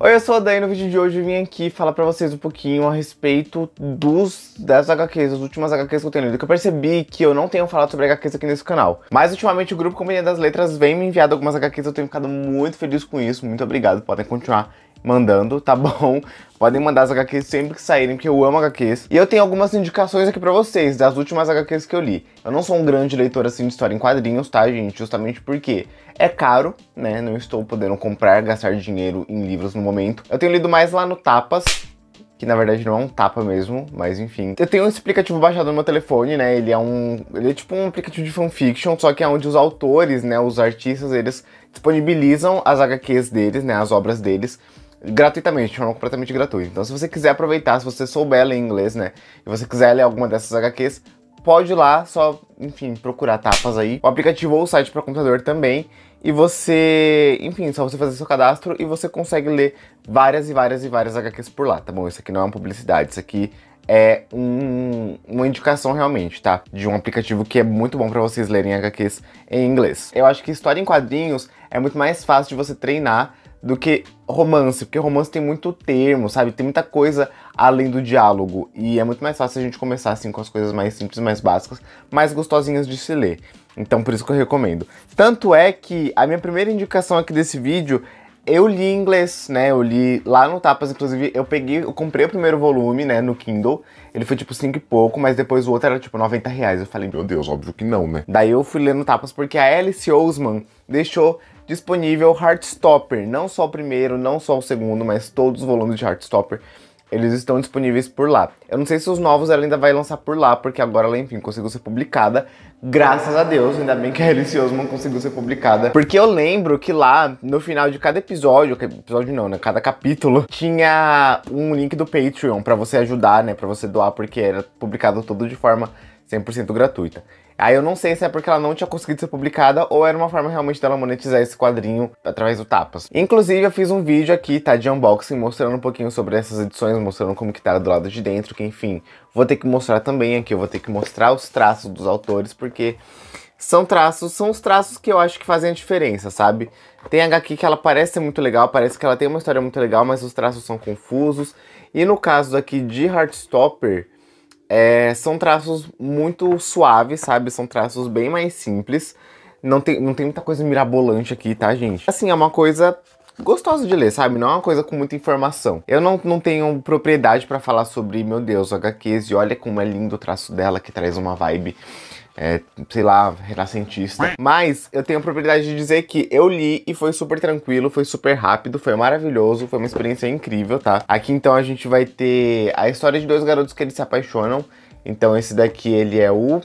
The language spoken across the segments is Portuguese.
Oi, eu sou a Day. No vídeo de hoje eu vim aqui falar pra vocês um pouquinho a respeito dos das HQs, das últimas HQs que eu tenho lido. Que eu percebi que eu não tenho falado sobre HQs aqui nesse canal. Mas ultimamente o grupo Companhia das Letras vem me enviando algumas HQs, eu tenho ficado muito feliz com isso. Muito obrigado, podem continuar mandando, tá bom? Podem mandar as HQs sempre que saírem, porque eu amo HQs. E eu tenho algumas indicações aqui para vocês das últimas HQs que eu li. Eu não sou um grande leitor assim de história em quadrinhos, tá, gente? Justamente porque é caro, né? Não estou podendo comprar, gastar dinheiro em livros no momento. Eu tenho lido mais lá no Tapas, que na verdade não é um tapa mesmo, mas enfim. Eu tenho esse aplicativo baixado no meu telefone, né? Ele é um, ele é tipo um aplicativo de fanfiction, só que é onde os autores, né, os artistas, eles disponibilizam as HQs deles, né, as obras deles gratuitamente, forma completamente gratuito. Então, se você quiser aproveitar, se você souber ler inglês, né, e você quiser ler alguma dessas HQs, pode ir lá, só, enfim, procurar tapas aí. O aplicativo ou o site para computador também. E você, enfim, só você fazer seu cadastro e você consegue ler várias e várias e várias HQs por lá, tá bom? Isso aqui não é uma publicidade, isso aqui é um, uma indicação realmente, tá? De um aplicativo que é muito bom para vocês lerem HQs em inglês. Eu acho que história em quadrinhos é muito mais fácil de você treinar do que romance, porque romance tem muito termo, sabe? Tem muita coisa além do diálogo. E é muito mais fácil a gente começar assim com as coisas mais simples, mais básicas, mais gostosinhas de se ler. Então por isso que eu recomendo. Tanto é que a minha primeira indicação aqui desse vídeo eu li em inglês, né? Eu li lá no Tapas, inclusive, eu peguei, eu comprei o primeiro volume, né, no Kindle. Ele foi tipo 5 e pouco, mas depois o outro era tipo 90 reais. Eu falei, meu Deus, óbvio que não, né? Daí eu fui lendo Tapas porque a Alice Ousman deixou disponível Heartstopper, não só o primeiro, não só o segundo, mas todos os volumes de Heartstopper, eles estão disponíveis por lá. Eu não sei se os novos ela ainda vai lançar por lá, porque agora ela, enfim, conseguiu ser publicada. Graças a Deus, ainda bem que a Alice Osman conseguiu ser publicada. Porque eu lembro que lá, no final de cada episódio, episódio não, né? Cada capítulo, tinha um link do Patreon para você ajudar, né? Pra você doar, porque era publicado todo de forma 100% gratuita. Aí eu não sei se é porque ela não tinha conseguido ser publicada ou era uma forma realmente dela monetizar esse quadrinho através do Tapas. Inclusive, eu fiz um vídeo aqui, tá, de unboxing, mostrando um pouquinho sobre essas edições, mostrando como que tá do lado de dentro, que enfim, vou ter que mostrar também aqui, eu vou ter que mostrar os traços dos autores, porque são traços, são os traços que eu acho que fazem a diferença, sabe? Tem HQ que ela parece ser muito legal, parece que ela tem uma história muito legal, mas os traços são confusos. E no caso aqui de Heartstopper, é, são traços muito suaves, sabe? São traços bem mais simples. Não tem, não tem muita coisa mirabolante aqui, tá, gente? Assim, é uma coisa gostosa de ler, sabe? Não é uma coisa com muita informação. Eu não, não tenho propriedade para falar sobre, meu Deus, HQs, e olha como é lindo o traço dela, que traz uma vibe é, sei lá, renascentista. Mas eu tenho a propriedade de dizer que eu li e foi super tranquilo, foi super rápido, foi maravilhoso, foi uma experiência incrível, tá? Aqui então a gente vai ter a história de dois garotos que eles se apaixonam. Então esse daqui ele é o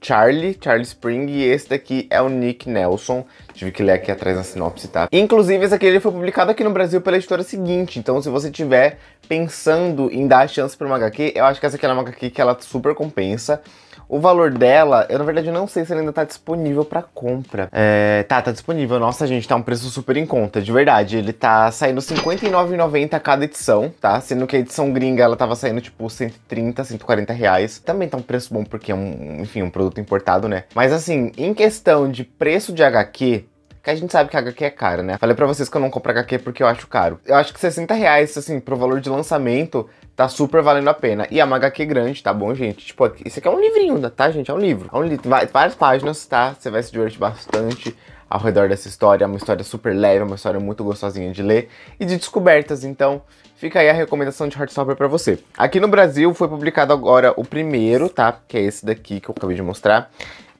Charlie, Charlie Spring, e esse daqui é o Nick Nelson, Tive que ler aqui atrás na sinopse, tá? Inclusive, esse aqui ele foi publicado aqui no Brasil pela editora seguinte. Então, se você tiver pensando em dar chance pra uma HQ, eu acho que essa aqui é uma HQ que ela super compensa. O valor dela, eu na verdade não sei se ela ainda tá disponível para compra. É, tá, tá disponível. Nossa, gente, tá um preço super em conta, de verdade. Ele tá saindo R$59,90 59,90 cada edição, tá? Sendo que a edição gringa, ela tava saindo tipo 130, 140 reais. Também tá um preço bom porque é um, enfim, um produto importado, né? Mas assim, em questão de preço de HQ, porque a gente sabe que a HQ é cara, né? Falei pra vocês que eu não compro HQ porque eu acho caro. Eu acho que 60 reais, assim, pro valor de lançamento, tá super valendo a pena. E é uma HQ grande, tá bom, gente? Tipo, isso aqui é um livrinho, né, tá, gente? É um livro. É um livro, várias páginas, tá? Você vai se divertir bastante ao redor dessa história. É uma história super leve, uma história muito gostosinha de ler e de descobertas. Então, fica aí a recomendação de Heartstopper para você. Aqui no Brasil foi publicado agora o primeiro, tá? Que é esse daqui que eu acabei de mostrar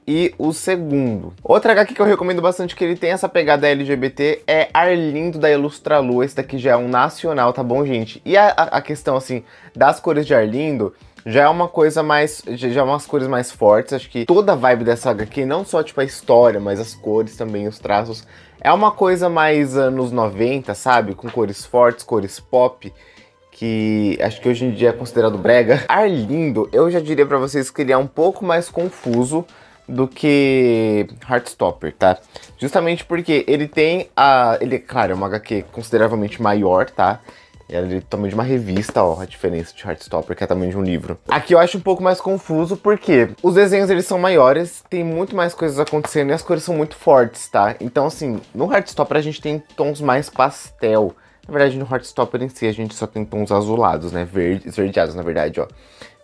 e o segundo. Outra HQ que eu recomendo bastante que ele tem essa pegada LGBT é Arlindo da Ilustra Lu Esse daqui já é um nacional, tá bom, gente? E a, a questão, assim, das cores de Arlindo já é uma coisa mais, já é umas cores mais fortes, acho que toda a vibe dessa HQ, não só tipo a história, mas as cores também, os traços, é uma coisa mais anos 90, sabe? Com cores fortes, cores pop, que acho que hoje em dia é considerado brega. Arlindo, eu já diria para vocês que ele é um pouco mais confuso, do que Heartstopper, tá? Justamente porque ele tem a... Ele, claro, é uma HQ consideravelmente maior, tá? Ele é também tamanho de uma revista, ó, a diferença de Heartstopper, que é também tamanho de um livro. Aqui eu acho um pouco mais confuso, porque os desenhos, eles são maiores, tem muito mais coisas acontecendo e as cores são muito fortes, tá? Então, assim, no Heartstopper a gente tem tons mais pastel. Na verdade, no Heartstopper em si, a gente só tem tons azulados, né? Verdes, verdeados, na verdade, ó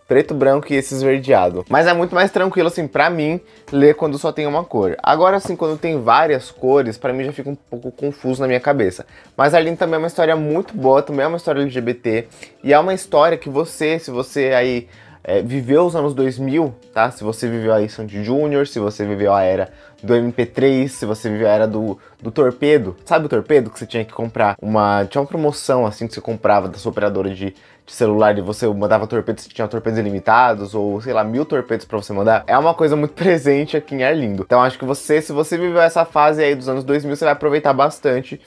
preto, branco e esse esverdeado. Mas é muito mais tranquilo, assim, pra mim, ler quando só tem uma cor. Agora, assim, quando tem várias cores, pra mim já fica um pouco confuso na minha cabeça. Mas Arlene também é uma história muito boa, também é uma história LGBT. E é uma história que você, se você aí é, viveu os anos 2000, tá? Se você viveu aí Sandy Júnior, se você viveu a era do MP3, se você viveu era do, do torpedo. Sabe o torpedo que você tinha que comprar? Uma, tinha uma promoção assim que você comprava da sua operadora de, de celular e você mandava torpedos, tinha torpedos ilimitados ou sei lá, mil torpedos para você mandar. É uma coisa muito presente aqui em Arlindo. Então acho que você, se você viveu essa fase aí dos anos 2000, você vai aproveitar bastante.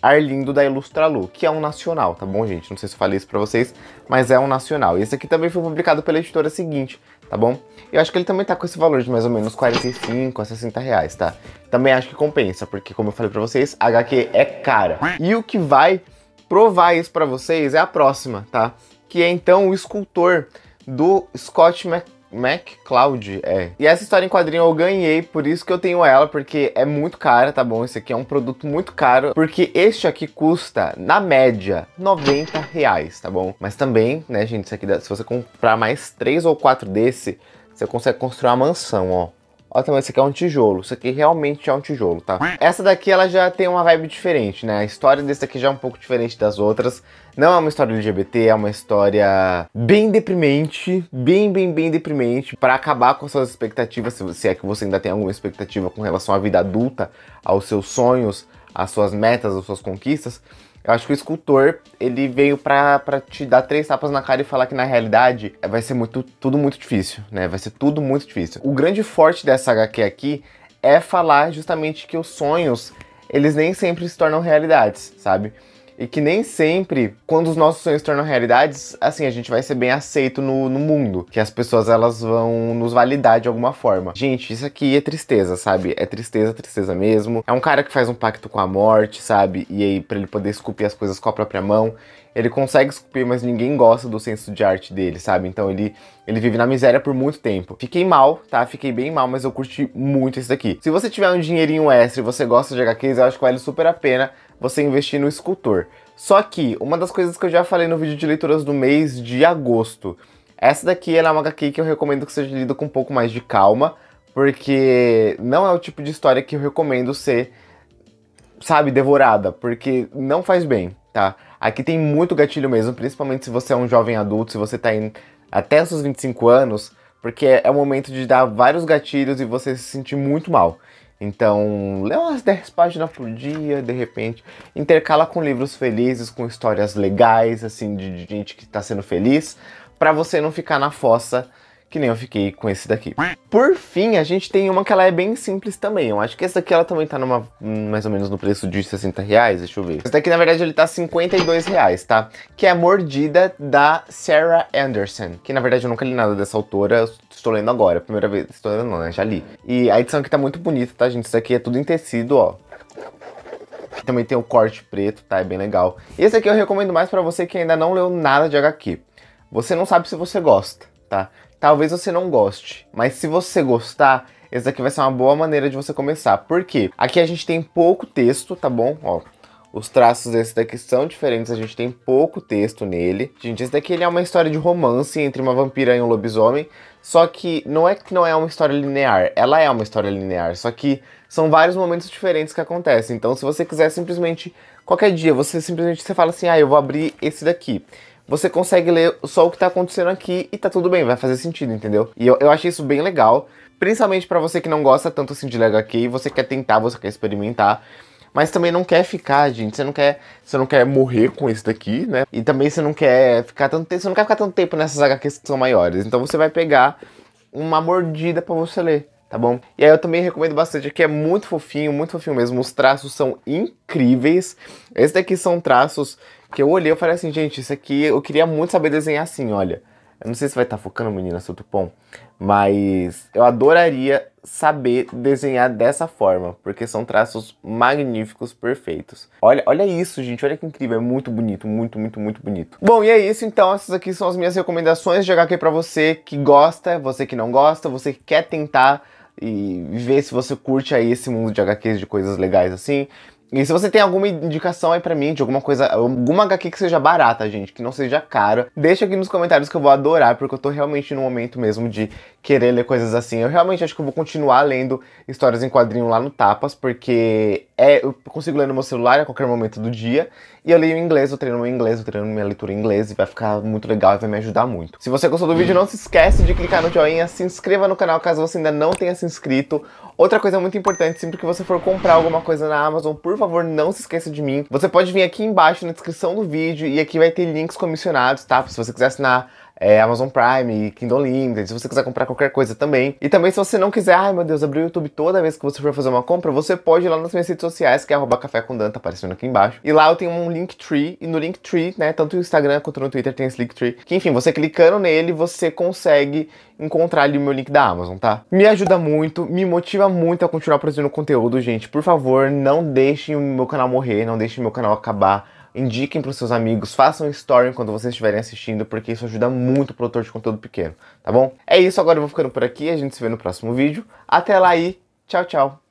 Arlindo da Ilustralu, que é um nacional, tá bom, gente? Não sei se eu falei isso pra vocês, mas é um nacional. Esse aqui também foi publicado pela editora seguinte, tá bom? Eu acho que ele também tá com esse valor de mais ou menos 45 a 60 reais, tá? Também acho que compensa, porque como eu falei pra vocês, a HQ é cara. E o que vai provar isso pra vocês é a próxima, tá? Que é então o escultor do Scott McCarthy Mac Cloud é. E essa história em quadrinho eu ganhei, por isso que eu tenho ela, porque é muito cara, tá bom? Esse aqui é um produto muito caro, porque este aqui custa, na média, 90 reais, tá bom? Mas também, né, gente, isso aqui, se você comprar mais três ou quatro desse, você consegue construir uma mansão, ó. Olha também, esse aqui é um tijolo. Isso aqui realmente é um tijolo, tá? Essa daqui, ela já tem uma vibe diferente, né? A história desse daqui já é um pouco diferente das outras. Não é uma história LGBT, é uma história bem deprimente. Bem, bem, bem deprimente. Pra acabar com suas expectativas, se é que você ainda tem alguma expectativa com relação à vida adulta, aos seus sonhos, às suas metas, às suas conquistas eu acho que o escultor, ele veio pra, pra te dar três tapas na cara e falar que na realidade vai ser muito, tudo muito difícil, né? Vai ser tudo muito difícil. O grande forte dessa HQ aqui é falar justamente que os sonhos, eles nem sempre se tornam realidades, sabe? e que nem sempre, quando os nossos sonhos se tornam realidades, assim, a gente vai ser bem aceito no, no mundo, que as pessoas elas vão nos validar de alguma forma. Gente, isso aqui é tristeza, sabe? É tristeza, tristeza mesmo. É um cara que faz um pacto com a morte, sabe? E aí, para ele poder esculpir as coisas com a própria mão, ele consegue esculpir, mas ninguém gosta do senso de arte dele, sabe? Então ele, ele vive na miséria por muito tempo. Fiquei mal, tá? Fiquei bem mal, mas eu curti muito isso daqui. Se você tiver um dinheirinho extra e você gosta de HQs, eu acho que vale super a pena você investir no escultor. Só que, uma das coisas que eu já falei no vídeo de leituras do mês de agosto, essa daqui é uma HQ que eu recomendo que seja lida com um pouco mais de calma, porque não é o tipo de história que eu recomendo ser, sabe, devorada, porque não faz bem, tá? Aqui tem muito gatilho mesmo, principalmente se você é um jovem adulto, se você tá em até os seus 25 anos, porque é, é o momento de dar vários gatilhos e você se sentir muito mal. Então, lê umas 10 páginas por dia, de repente. Intercala com livros felizes, com histórias legais, assim, de, de gente que está sendo feliz, para você não ficar na fossa que nem eu fiquei com esse daqui. Por fim, a gente tem uma que ela é bem simples também. Eu acho que essa daqui ela também tá numa, mais ou menos no preço de 60 reais, deixa eu ver. Essa daqui, na verdade, ele tá 52 reais, tá? Que é a Mordida da Sarah Anderson. Que, na verdade, eu nunca li nada dessa autora, estou lendo agora. Primeira vez, estou lendo não, né? Já li. E a edição aqui tá muito bonita, tá, gente? Isso aqui é tudo em tecido, ó. Também tem o corte preto, tá? É bem legal. Esse aqui eu recomendo mais pra você que ainda não leu nada de HQ. Você não sabe se você gosta, tá? talvez você não goste, mas se você gostar, esse daqui vai ser uma boa maneira de você começar. Por quê? Aqui a gente tem pouco texto, tá bom? Ó, os traços desse daqui são diferentes, a gente tem pouco texto nele. Gente, esse daqui ele é uma história de romance entre uma vampira e um lobisomem, só que não é que não é uma história linear, ela é uma história linear, só que são vários momentos diferentes que acontecem. Então, se você quiser simplesmente, qualquer dia, você simplesmente você fala assim, ah, eu vou abrir esse daqui você consegue ler só o que tá acontecendo aqui e tá tudo bem, vai fazer sentido, entendeu? E eu, eu achei isso bem legal, principalmente para você que não gosta tanto assim de Lego aqui e você quer tentar, você quer experimentar. Mas também não quer ficar, gente. Você não quer, você não quer morrer com esse daqui, né? E também você não quer ficar tanto tempo, você não quer ficar tanto tempo nessas HQs que são maiores. Então você vai pegar uma mordida para você ler, tá bom? E aí eu também recomendo bastante aqui, é muito fofinho, muito fofinho mesmo. Os traços são incríveis. Esses daqui são traços porque eu olhei e falei assim, gente, isso aqui eu queria muito saber desenhar assim, olha. Eu não sei se vai estar tá focando, menina, seu tupom, mas eu adoraria saber desenhar dessa forma, porque são traços magníficos, perfeitos. Olha, olha isso, gente, olha que incrível, é muito bonito, muito, muito, muito bonito. Bom, e é isso então, essas aqui são as minhas recomendações de HQ para você que gosta, você que não gosta, você que quer tentar e ver se você curte aí esse mundo de HQs de coisas legais assim. E se você tem alguma indicação aí pra mim de alguma coisa, alguma HQ que seja barata, gente, que não seja cara, deixa aqui nos comentários que eu vou adorar, porque eu tô realmente no momento mesmo de querer ler coisas assim. Eu realmente acho que eu vou continuar lendo histórias em quadrinho lá no Tapas, porque é, eu consigo ler no meu celular a qualquer momento do dia e eu leio em inglês, eu treino meu inglês, eu treino minha leitura em inglês e vai ficar muito legal e vai me ajudar muito. Se você gostou do vídeo, hum. não se esquece de clicar no joinha, se inscreva no canal caso você ainda não tenha se inscrito. Outra coisa muito importante, sempre que você for comprar alguma coisa na Amazon, por favor, não se esqueça de mim. Você pode vir aqui embaixo na descrição do vídeo e aqui vai ter links comissionados, tá? Se você quiser assinar é, Amazon Prime, Kindle Limited, se você quiser comprar qualquer coisa também. E também se você não quiser, ai meu Deus, abrir o YouTube toda vez que você for fazer uma compra, você pode ir lá nas minhas redes sociais, que é arroba café com Danta tá aparecendo aqui embaixo. E lá eu tenho um Linktree, e no Linktree, né, tanto no Instagram quanto no Twitter tem esse Linktree, que enfim, você clicando nele, você consegue encontrar ali o meu link da Amazon, tá? Me ajuda muito, me motiva muito a continuar produzindo conteúdo, gente. Por favor, não deixem o meu canal morrer, não deixem o meu canal acabar indiquem para os seus amigos, façam story quando vocês estiverem assistindo, porque isso ajuda muito o produtor de conteúdo pequeno, tá bom? É isso, agora eu vou ficando por aqui, a gente se vê no próximo vídeo. Até lá e tchau, tchau!